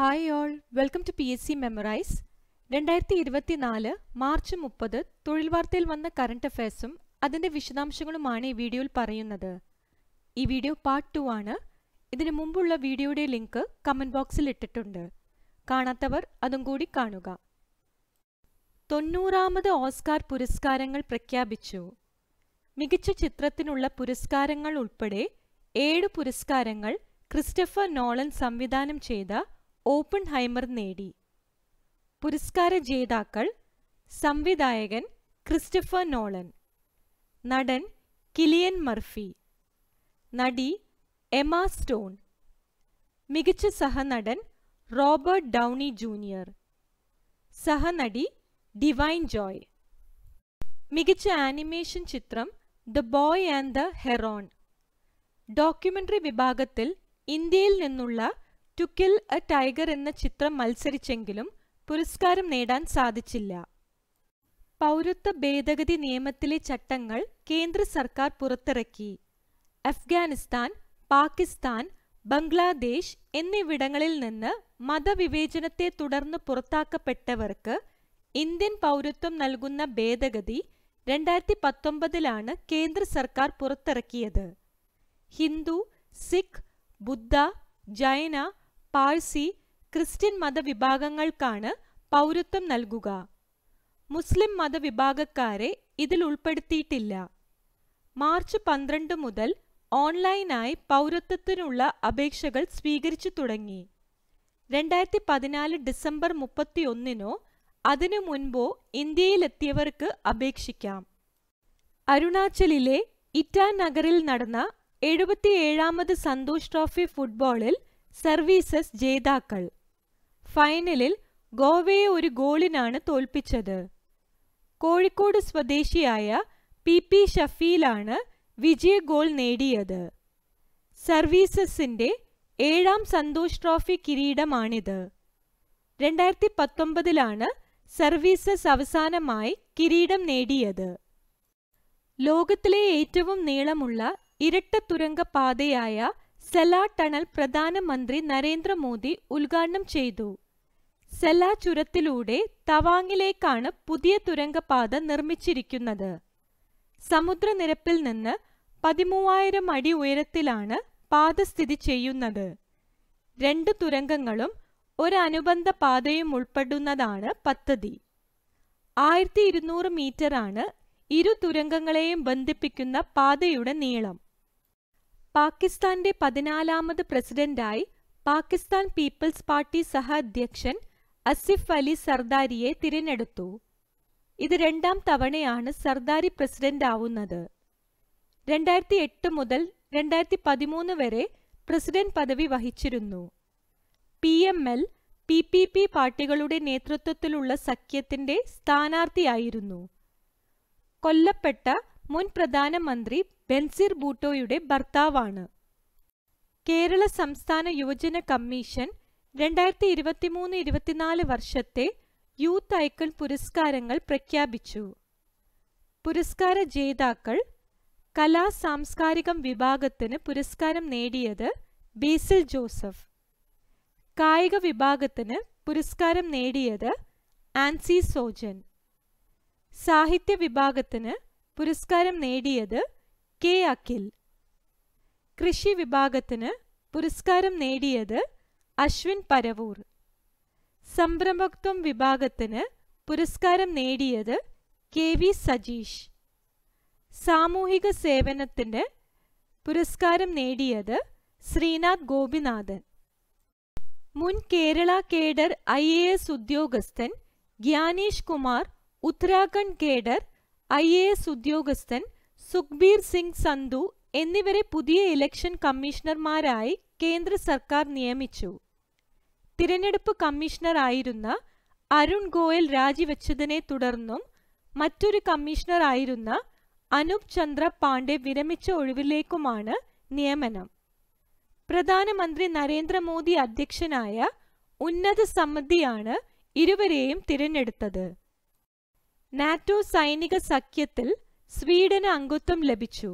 hi all welcome to P S C memorise രണ്ടായിരത്തി നാല് March മുപ്പത് തൊഴിൽ വാർത്തയിൽ വന്ന കറണ്ട് അഫയേഴ്സും അതിൻ്റെ വിശദാംശങ്ങളുമാണ് ഈ വീഡിയോയിൽ പറയുന്നത് ഈ വീഡിയോ പാർട്ട് ടു ആണ് ഇതിനു മുമ്പുള്ള വീഡിയോയുടെ ലിങ്ക് കമൻറ്റ് ബോക്സിൽ ഇട്ടിട്ടുണ്ട് കാണാത്തവർ അതും കൂടി കാണുക തൊണ്ണൂറാമത് ഓസ്കാർ പുരസ്കാരങ്ങൾ പ്രഖ്യാപിച്ചു മികച്ച ചിത്രത്തിനുള്ള പുരസ്കാരങ്ങൾ ഉൾപ്പെടെ ഏഴ് പുരസ്കാരങ്ങൾ ക്രിസ്റ്റഫർ നോളൻ സംവിധാനം ചെയ്ത ഓപ്പൺഹൈമർ നേടി പുരസ്കാര ജേതാക്കൾ സംവിധായകൻ ക്രിസ്റ്റഫർ നോളൻ നടൻ കിലിയൻ മർഫി നടി എമ സ്റ്റോൺ മികച്ച സഹനടൻ റോബർട്ട് ഡൗണി ജൂനിയർ സഹനടി ഡിവൈൻ ജോയ് മികച്ച ആനിമേഷൻ ചിത്രം The Boy and the Heron documentary വിഭാഗത്തിൽ ഇന്ത്യയിൽ നിന്നുള്ള ടു കിൽ എ ടൈഗർ എന്ന ചിത്രം മത്സരിച്ചെങ്കിലും പുരസ്കാരം നേടാൻ സാധിച്ചില്ല പൗരത്വ ഭേദഗതി നിയമത്തിലെ ചട്ടങ്ങൾ കേന്ദ്ര സർക്കാർ പുറത്തിറക്കി അഫ്ഗാനിസ്ഥാൻ പാകിസ്ഥാൻ ബംഗ്ലാദേശ് എന്നിവിടങ്ങളിൽ നിന്ന് മതവിവേചനത്തെ തുടർന്ന് പുറത്താക്കപ്പെട്ടവർക്ക് ഇന്ത്യൻ പൗരത്വം നൽകുന്ന ഭേദഗതി രണ്ടായിരത്തി പത്തൊമ്പതിലാണ് കേന്ദ്ര സർക്കാർ പുറത്തിറക്കിയത് ഹിന്ദു സിഖ് ബുദ്ധ ജൈന പാഴ്സി ക്രിസ്ത്യൻ മതവിഭാഗങ്ങൾക്കാണ് പൗരത്വം നൽകുക മുസ്ലിം മതവിഭാഗക്കാരെ ഇതിൽ ഉൾപ്പെടുത്തിയിട്ടില്ല മാർച്ച് പന്ത്രണ്ട് മുതൽ ഓൺലൈനായി പൗരത്വത്തിനുള്ള അപേക്ഷകൾ സ്വീകരിച്ചു തുടങ്ങി രണ്ടായിരത്തി പതിനാല് ഡിസംബർ മുപ്പത്തിയൊന്നിനോ അതിനു മുൻപോ ഇന്ത്യയിലെത്തിയവർക്ക് അപേക്ഷിക്കാം അരുണാചലിലെ ഇറ്റാനഗറിൽ നടന്ന എഴുപത്തിയേഴാമത് സന്തോഷ് ട്രോഫി ഫുട്ബോളിൽ സർവീസസ് ജേതാക്കൾ ഫൈനലിൽ ഗോവയെ ഒരു ഗോളിനാണ് തോൽപ്പിച്ചത് കോഴിക്കോട് സ്വദേശിയായ പി പി ഷഫീലാണ് വിജയ ഗോൾ നേടിയത് സർവീസസിൻ്റെ ഏഴാം സന്തോഷ് ട്രോഫി കിരീടമാണിത് രണ്ടായിരത്തി പത്തൊമ്പതിലാണ് സർവീസസ് അവസാനമായി കിരീടം നേടിയത് ലോകത്തിലെ ഏറ്റവും നീളമുള്ള ഇരട്ട തുരങ്ക പാതയായ സെല്ലാ ടണൽ പ്രധാനമന്ത്രി നരേന്ദ്രമോദി ഉദ്ഘാടനം ചെയ്തു സെല്ലാ ചുരത്തിലൂടെ തവാങ്ങിലേക്കാണ് പുതിയ തുരങ്കപാത നിർമ്മിച്ചിരിക്കുന്നത് സമുദ്രനിരപ്പിൽ നിന്ന് പതിമൂവായിരം അടി ഉയരത്തിലാണ് പാത സ്ഥിതി ചെയ്യുന്നത് രണ്ട് തുരങ്കങ്ങളും ഒരു അനുബന്ധ പാതയും ഉൾപ്പെടുന്നതാണ് പദ്ധതി ആയിരത്തി ഇരുന്നൂറ് മീറ്ററാണ് ഇരു തുരങ്കങ്ങളെയും ബന്ധിപ്പിക്കുന്ന പാതയുടെ നീളം പാകിസ്ഥാന്റെ പതിനാലാമത് പ്രസിഡന്റായി പാകിസ്ഥാൻ പീപ്പിൾസ് പാർട്ടി അധ്യക്ഷൻ അസിഫ് അലി സർദാരിയെ തിരഞ്ഞെടുത്തു ഇത് രണ്ടാം തവണയാണ് സർദാരി ആവുന്നത് രണ്ടായിരത്തി എട്ട് മുതൽ രണ്ടായിരത്തി പതിമൂന്ന് വരെ പ്രസിഡന്റ് പദവി വഹിച്ചിരുന്നു P M L P P P പാർട്ടികളുടെ നേതൃത്വത്തിലുള്ള സഖ്യത്തിന്റെ സ്ഥാനാർത്ഥിയായിരുന്നു കൊല്ലപ്പെട്ട മുൻ പ്രധാനമന്ത്രി ബെൻസിർ ബൂട്ടോയുടെ ഭർത്താവാണ് കേരള സംസ്ഥാന യുവജന കമ്മീഷൻ രണ്ടായിരത്തി മൂന്ന് ഇരുപത്തിനാല് വർഷത്തെ യൂത്ത് ഐക്കൺ പുരസ്കാരങ്ങൾ പ്രഖ്യാപിച്ചു പുരസ്കാര ജേതാക്കൾ കലാ സാംസ്കാരികം വിഭാഗത്തിന് പുരസ്കാരം നേടിയത് ബേസിൽ ജോസഫ് കായിക വിഭാഗത്തിന് പുരസ്കാരം നേടിയത് ആൻസി സോജൻ സാഹിത്യ വിഭാഗത്തിന് പുരസ്കാരം നേടിയത് കെ അഖിൽ കൃഷി വിഭാഗത്തിന് പുരസ്കാരം നേടിയത് അശ്വിൻ പരവൂർ സംരംഭത്വം വിഭാഗത്തിന് പുരസ്കാരം നേടിയത് കെ വി സജീഷ് സാമൂഹിക സേവനത്തിൻ്റെ പുരസ്കാരം നേടിയത് ശ്രീനാഥ് ഗോപിനാഥൻ മുൻ Kerala cadre I A S ഉദ്യോഗസ്ഥൻ Gyanesh Kumar Uttarakhand cadre I A S ഉദ്യോഗസ്ഥൻ സുഖ്ബീർ സിംഗ് സന്ധു എന്നിവരെ പുതിയ ഇലക്ഷൻ കമ്മീഷണർമാരായി കേന്ദ്ര സർക്കാർ നിയമിച്ചു തിരഞ്ഞെടുപ്പ് കമ്മീഷണറായിരുന്ന അരുൺ ഗോയൽ രാജിവെച്ചതിനെ തുടർന്നും മറ്റൊരു കമ്മീഷണറായിരുന്ന അനൂപ് ചന്ദ്ര പാണ്ഡെ വിരമിച്ച ഒഴിവിലേക്കുമാണ് നിയമനം പ്രധാനമന്ത്രി നരേന്ദ്രമോദി അധ്യക്ഷനായ ഉന്നത സമിതിയാണ് ഇരുവരെയും തിരഞ്ഞെടുത്തത് നാറ്റോ സൈനിക സഖ്യത്തിൽ സ്വീഡന് അംഗത്വം ലഭിച്ചു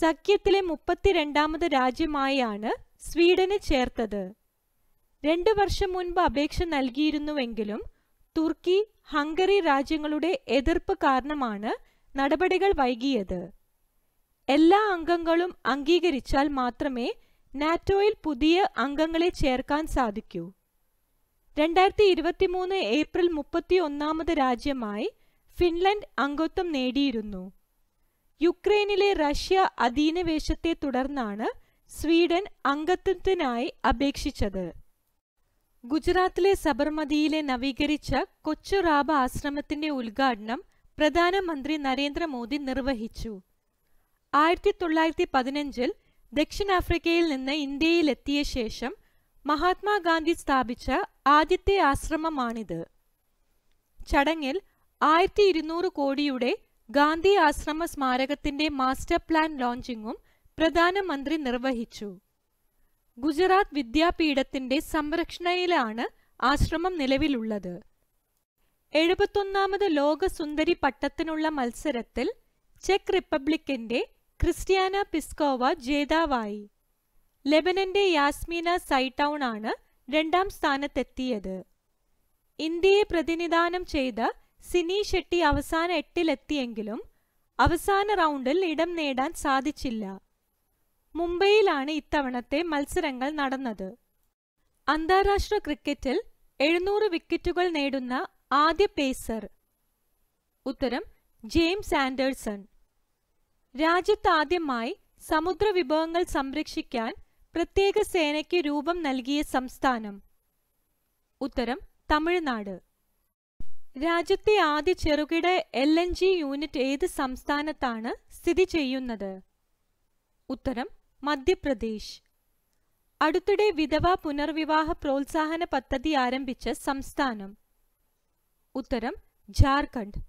സഖ്യത്തിലെ മുപ്പത്തിരണ്ടാമത് രാജ്യമായാണ് സ്വീഡനെ ചേർത്തത് രണ്ടു വർഷം മുൻപ് അപേക്ഷ നൽകിയിരുന്നുവെങ്കിലും തുർക്കി ഹംഗറി രാജ്യങ്ങളുടെ എതിർപ്പ് കാരണമാണ് നടപടികൾ വൈകിയത് എല്ലാ അംഗങ്ങളും അംഗീകരിച്ചാൽ മാത്രമേ നാറ്റോയിൽ പുതിയ അംഗങ്ങളെ ചേർക്കാൻ സാധിക്കൂ രണ്ടായിരത്തി ഇരുപത്തിമൂന്ന് ഏപ്രിൽ മുപ്പത്തി ഒന്നാമത് രാജ്യമായി ഫിൻലൻഡ് അംഗത്വം നേടിയിരുന്നു യുക്രൈനിലെ റഷ്യ അധീനവേശത്തെ തുടർന്നാണ് സ്വീഡൻ അംഗത്വത്തിനായി അപേക്ഷിച്ചത് ഗുജറാത്തിലെ സബർമതിയിലെ നവീകരിച്ച കൊച്ചു റാബ ആശ്രമത്തിന്റെ ഉദ്ഘാടനം പ്രധാനമന്ത്രി നരേന്ദ്രമോദി നിർവഹിച്ചു ആയിരത്തി തൊള്ളായിരത്തി പതിനഞ്ചിൽ ദക്ഷിണാഫ്രിക്കയിൽ നിന്ന് ഇന്ത്യയിലെത്തിയ ശേഷം മഹാത്മാഗാന്ധി സ്ഥാപിച്ച ആദ്യത്തെ ആശ്രമമാണിത് ചടങ്ങിൽ ആയിരത്തി ഇരുന്നൂറ് കോടിയുടെ ഗാന്ധി ആശ്രമ സ്മാരകത്തിന്റെ മാസ്റ്റർ പ്ലാൻ ലോഞ്ചിങ്ങും പ്രധാനമന്ത്രി നിർവഹിച്ചു ഗുജറാത്ത് വിദ്യാപീഠത്തിന്റെ സംരക്ഷണയിലാണ് ആശ്രമം നിലവിലുള്ളത് എഴുപത്തൊന്നാമത് ലോക സുന്ദരി പട്ടത്തിനുള്ള മത്സരത്തിൽ ചെക്ക് റിപ്പബ്ലിക്കിന്റെ ക്രിസ്ത്യാന പിസ്കോവ ജേതാവായി ലെബനന്റെ യാസ്മീന സൈടൗൺ ആണ് രണ്ടാം സ്ഥാനത്തെത്തിയത് ഇന്ത്യയെ പ്രതിനിധാനം ചെയ്ത സിനി ഷെട്ടി അവസാന എട്ടിലെത്തിയെങ്കിലും അവസാന റൗണ്ടിൽ ഇടം നേടാൻ സാധിച്ചില്ല മുംബൈയിലാണ് ഇത്തവണത്തെ മത്സരങ്ങൾ നടന്നത് അന്താരാഷ്ട്ര ക്രിക്കറ്റിൽ എഴുന്നൂറ് വിക്കറ്റുകൾ നേടുന്ന ആദ്യ പേസർ ഉത്തരം ജെയിംസ് ആൻഡേഴ്സൺ രാജ്യത്ത് ആദ്യമായി സമുദ്ര വിഭവങ്ങൾ സംരക്ഷിക്കാൻ പ്രത്യേക സേനയ്ക്ക് രൂപം നൽകിയ സംസ്ഥാനം ഉത്തരം തമിഴ്നാട് രാജ്യത്തെ ആദ്യ ചെറുകിട എൽ എൻ ജി യൂണിറ്റ് ഏത് സംസ്ഥാനത്താണ് സ്ഥിതി ചെയ്യുന്നത് ഉത്തരം മധ്യപ്രദേശ് അടുത്തിടെ വിധവ പുനർവിവാഹ പ്രോത്സാഹന പദ്ധതി ആരംഭിച്ച സംസ്ഥാനം ഉത്തരം ജാർഖണ്ഡ്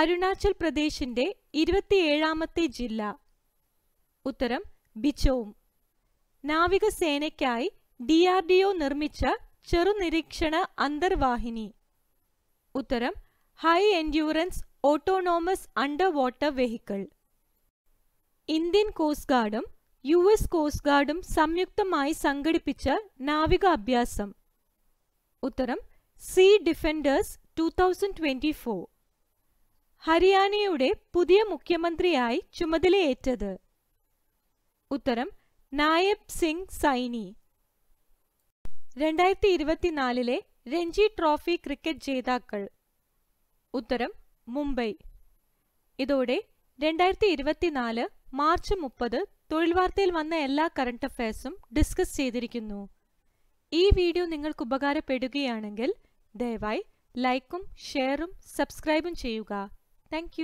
അരുണാചൽ പ്രദേശിന്റെ ഇരുപത്തിയേഴാമത്തെ ജില്ല ഉത്തരം ബിച്ചോം നാവികസേനയ്ക്കായി ഡി ആർ ഡി ഒ നിർമ്മിച്ച ചെറുനിരീക്ഷണ അന്തർവാഹിനി ഉത്തരം high endurance autonomous under water vehicle Indian coast ഗാർഡും യു എസ് കോസ്റ്റ് ഗാർഡും സംയുക്തമായി സംഘടിപ്പിച്ച നാവിക അഭ്യാസം ഉത്തരം sea defenders two thousand twenty four ഹരിയാനയുടെ പുതിയ മുഖ്യമന്ത്രിയായി ചുമതലയേറ്റത് ഉത്തരം നായബ് സിംഗ് സൈനി രണ്ടായിരത്തി ഇരുപത്തിനാലിലെ രഞ്ജി ട്രോഫി ക്രിക്കറ്റ് ജേതാക്കൾ ഉത്തരം മുംബൈ ഇതോടെ രണ്ടായിരത്തി ഇരുപത്തിനാല് മാർച്ച് മുപ്പത് തൊഴിൽ വാർത്തയിൽ വന്ന എല്ലാ കറണ്ട് അഫയേഴ്സും ഡിസ്കസ് ചെയ്തിരിക്കുന്നു ഈ വീഡിയോ നിങ്ങൾക്ക് ഉപകാരപ്പെടുകയാണെങ്കിൽ ദയവായി ലൈക്കും ഷെയറും സബ്സ്ക്രൈബും ചെയ്യുക താങ്ക്